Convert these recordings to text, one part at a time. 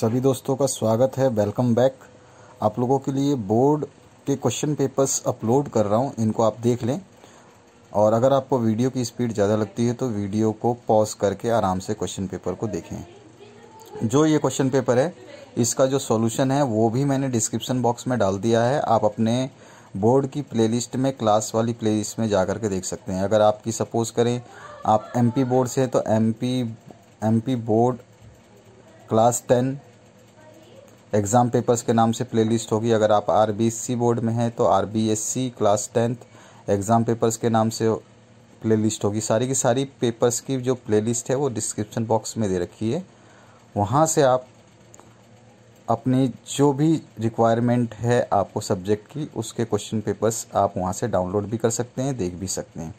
सभी दोस्तों का स्वागत है वेलकम बैक आप लोगों के लिए बोर्ड के क्वेश्चन पेपर्स अपलोड कर रहा हूँ इनको आप देख लें और अगर आपको वीडियो की स्पीड ज़्यादा लगती है तो वीडियो को पॉज करके आराम से क्वेश्चन पेपर को देखें जो ये क्वेश्चन पेपर है इसका जो सॉल्यूशन है वो भी मैंने डिस्क्रिप्शन बॉक्स में डाल दिया है आप अपने बोर्ड की प्लेलिस्ट में क्लास वाली प्लेलिस्ट में जा कर के देख सकते हैं अगर आपकी सपोज़ करें आप एमपी बोर्ड से हैं तो MP MP board class ten exam papers के नाम से प्लेलिस्ट होगी अगर आप आर बोर्ड में हैं तो R class tenth exam papers के नाम से प्लेलिस्ट होगी सारी की सारी पेपर्स की जो प्लेलिस्ट है वो डिस्क्रिप्शन बॉक्स में दे रखी है वहाँ से आप अपनी जो भी रिक्वायरमेंट है आपको सब्जेक्ट की उसके क्वेश्चन पेपर्स आप वहाँ से डाउनलोड भी कर सकते हैं देख भी सकते हैं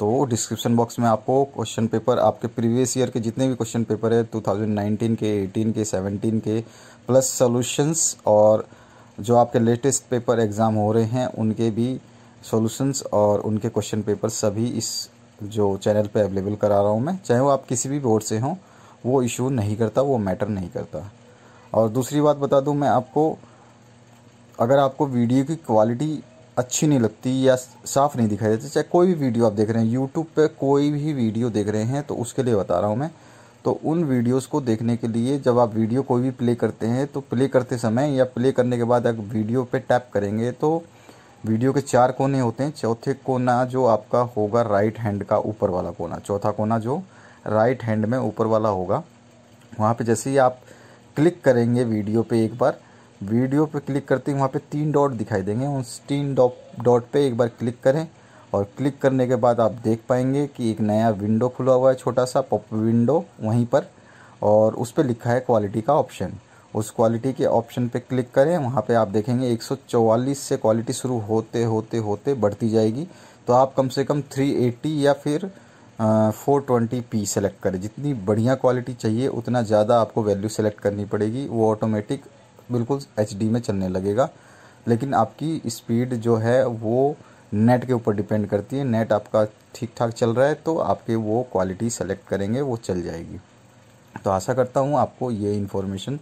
तो डिस्क्रिप्शन बॉक्स में आपको क्वेश्चन पेपर आपके प्रीवियस ईयर के जितने भी क्वेश्चन पेपर है 2019 के 18 के 17 के प्लस सॉल्यूशंस और जो आपके लेटेस्ट पेपर एग्ज़ाम हो रहे हैं उनके भी सॉल्यूशंस और उनके क्वेश्चन पेपर सभी इस जो चैनल पे अवेलेबल करा रहा हूँ मैं चाहे वो आप किसी भी बोर्ड से हों वो इशू नहीं करता वो मैटर नहीं करता और दूसरी बात बता दूँ मैं आपको अगर आपको वीडियो की क्वालिटी अच्छी नहीं लगती या साफ़ नहीं दिखाई देती चाहे कोई भी वीडियो आप देख रहे हैं यूट्यूब पे कोई भी वीडियो देख रहे हैं तो उसके लिए बता रहा हूँ मैं तो उन वीडियोस को देखने के लिए जब आप वीडियो कोई भी प्ले करते हैं तो प्ले करते समय या प्ले करने के बाद अगर वीडियो पे टैप करेंगे तो वीडियो के चार कोने होते हैं चौथे कोना जो आपका होगा राइट हैंड का ऊपर वाला कोना चौथा कोना जो राइट हैंड में ऊपर वाला होगा वहाँ पर जैसे ही आप क्लिक करेंगे वीडियो पर एक बार वीडियो पे क्लिक करते ही वहाँ पे तीन डॉट दिखाई देंगे उन तीन डॉट पे एक बार क्लिक करें और क्लिक करने के बाद आप देख पाएंगे कि एक नया विंडो खुला हुआ है छोटा सा पॉप विंडो वहीं पर और उस पर लिखा है क्वालिटी का ऑप्शन उस क्वालिटी के ऑप्शन पे क्लिक करें वहाँ पे आप देखेंगे 144 से क्वालिटी शुरू होते होते होते बढ़ती जाएगी तो आप कम से कम 380 या फिर फोर ट्वेंटी पी सेलेक्ट करें जितनी बढ़िया क्वालिटी चाहिए उतना ज़्यादा आपको वैल्यू सेलेक्ट करनी पड़ेगी वो ऑटोमेटिक बिल्कुल एच में चलने लगेगा लेकिन आपकी स्पीड जो है वो नेट के ऊपर डिपेंड करती है नेट आपका ठीक ठाक चल रहा है तो आपके वो क्वालिटी सेलेक्ट करेंगे वो चल जाएगी तो आशा करता हूँ आपको ये इन्फॉर्मेशन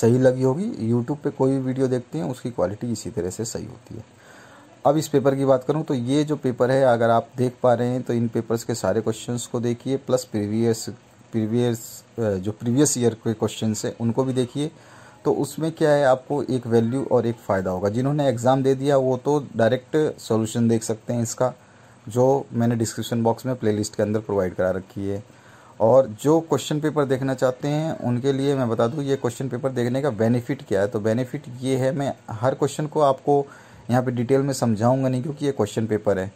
सही लगी होगी यूट्यूब पे कोई भी वीडियो देखते हैं उसकी क्वालिटी इसी तरह से सही होती है अब इस पेपर की बात करूँ तो ये जो पेपर है अगर आप देख पा रहे हैं तो इन पेपर्स के सारे क्वेश्चंस को देखिए प्लस प्रीवियस प्रीवियस जो प्रीवियस ईयर के क्वेश्चन है उनको भी देखिए तो उसमें क्या है आपको एक वैल्यू और एक फ़ायदा होगा जिन्होंने एग्ज़ाम दे दिया वो तो डायरेक्ट सॉल्यूशन देख सकते हैं इसका जो मैंने डिस्क्रिप्शन बॉक्स में प्लेलिस्ट के अंदर प्रोवाइड करा रखी है और जो क्वेश्चन पेपर देखना चाहते हैं उनके लिए मैं बता दूं ये क्वेश्चन पेपर देखने का बेनिफिट क्या है तो बेनिफिट ये है मैं हर क्वेश्चन को आपको यहाँ पे डिटेल में समझाऊंगा नहीं क्योंकि ये क्वेश्चन पेपर है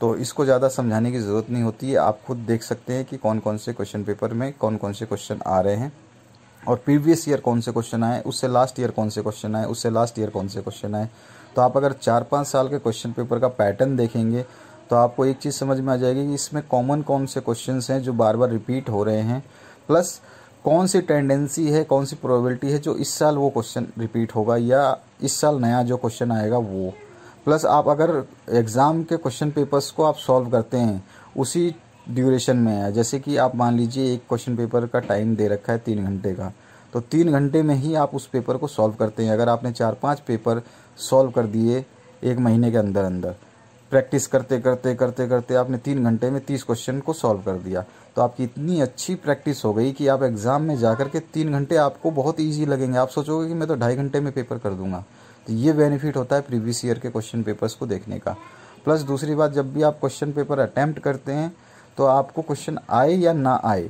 तो इसको ज़्यादा समझाने की ज़रूरत नहीं होती है आप खुद देख सकते हैं कि कौन कौन से क्वेश्चन पेपर में कौन कौन से क्वेश्चन आ रहे हैं और प्रीवियस ईयर कौन से क्वेश्चन आए उससे लास्ट ईयर कौन से क्वेश्चन आए उससे लास्ट ईयर कौन से क्वेश्चन आए तो आप अगर चार पाँच साल के क्वेश्चन पेपर का पैटर्न देखेंगे तो आपको एक चीज़ समझ में आ जाएगी कि इसमें कॉमन कौन से क्वेश्चन हैं जो बार बार रिपीट हो रहे हैं प्लस कौन सी टेंडेंसी है कौन सी प्रोबेबिलिटी है जो इस साल वो क्वेश्चन रिपीट होगा या इस साल नया जो क्वेश्चन आएगा वो प्लस आप अगर एग्ज़ाम के क्वेश्चन पेपर्स को आप सॉल्व करते हैं उसी ड्यूरेशन में है जैसे कि आप मान लीजिए एक क्वेश्चन पेपर का टाइम दे रखा है तीन घंटे का तो तीन घंटे में ही आप उस पेपर को सॉल्व करते हैं अगर आपने चार पांच पेपर सॉल्व कर दिए एक महीने के अंदर अंदर प्रैक्टिस करते करते करते करते आपने तीन घंटे में तीस क्वेश्चन को सॉल्व कर दिया तो आपकी इतनी अच्छी प्रैक्टिस हो गई कि आप एग्ज़ाम में जा कर के तीन घंटे आपको बहुत ईजी लगेंगे आप सोचोगे कि मैं तो ढाई घंटे में पेपर कर दूंगा तो ये बेनिफिट होता है प्रीवियस ईयर के क्वेश्चन पेपर्स को देखने का प्लस दूसरी बात जब भी आप क्वेश्चन पेपर अटैम्प्ट करते हैं तो आपको क्वेश्चन आए या ना आए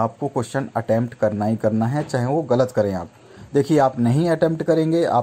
आपको क्वेश्चन अटैम्प्ट करना ही करना है चाहे वो गलत करें आप देखिए आप नहीं अटैम्प्ट करेंगे आप